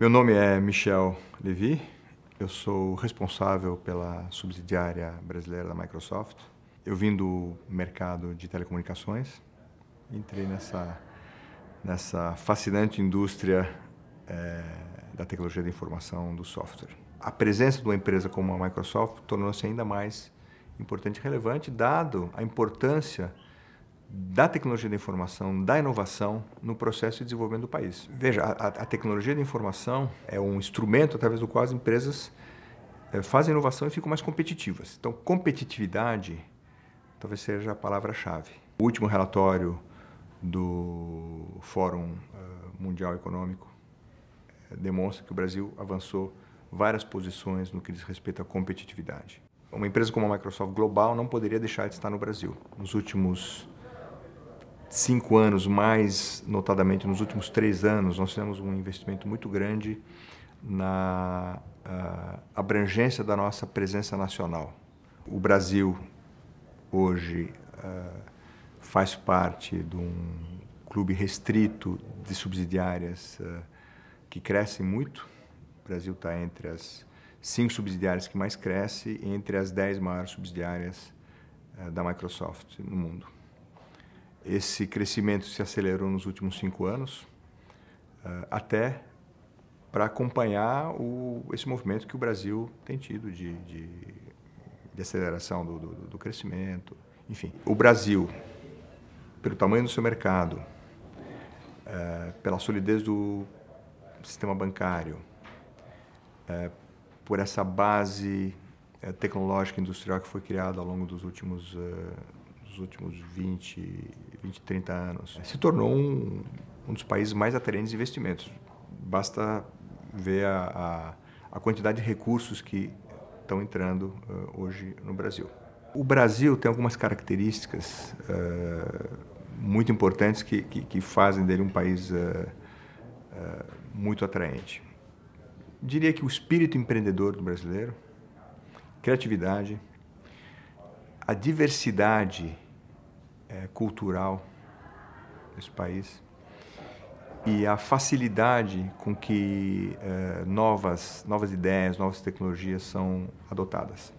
Meu nome é Michel Levi, eu sou responsável pela subsidiária brasileira da Microsoft. Eu vim do mercado de telecomunicações, entrei nessa, nessa fascinante indústria é, da tecnologia da informação, do software. A presença de uma empresa como a Microsoft tornou-se ainda mais importante e relevante, dado a importância da tecnologia da informação, da inovação no processo de desenvolvimento do país. Veja, a, a tecnologia da informação é um instrumento através do qual as empresas é, fazem inovação e ficam mais competitivas. Então, competitividade talvez seja a palavra-chave. O último relatório do Fórum eh, Mundial Econômico eh, demonstra que o Brasil avançou várias posições no que diz respeito à competitividade. Uma empresa como a Microsoft Global não poderia deixar de estar no Brasil. Nos últimos cinco anos, mais notadamente nos últimos três anos, nós fizemos um investimento muito grande na ah, abrangência da nossa presença nacional. O Brasil hoje uh, faz parte de um clube restrito de subsidiárias uh, que crescem muito. O Brasil está entre as cinco subsidiárias que mais cresce e entre as dez maiores subsidiárias uh, da Microsoft no mundo. Esse crescimento se acelerou nos últimos cinco anos, ah, até para acompanhar o, esse movimento que o Brasil tem tido de, de, de aceleração do, do, do crescimento. Enfim, o Brasil, pelo tamanho do seu mercado, eh, pela solidez do sistema bancário, eh, por essa base eh, tecnológica e industrial que foi criada ao longo dos últimos nos últimos 20, 20 30 anos, é, se tornou um, um dos países mais atraentes de investimentos. Basta ver a, a, a quantidade de recursos que estão entrando uh, hoje no Brasil. O Brasil tem algumas características uh, muito importantes que, que, que, fazem dele um país uh, muito atraente. Diria que o espírito empreendedor do brasileiro, criatividade, a diversidade é, cultural desse país e a facilidade com que é, novas, novas ideias, novas tecnologias são adotadas.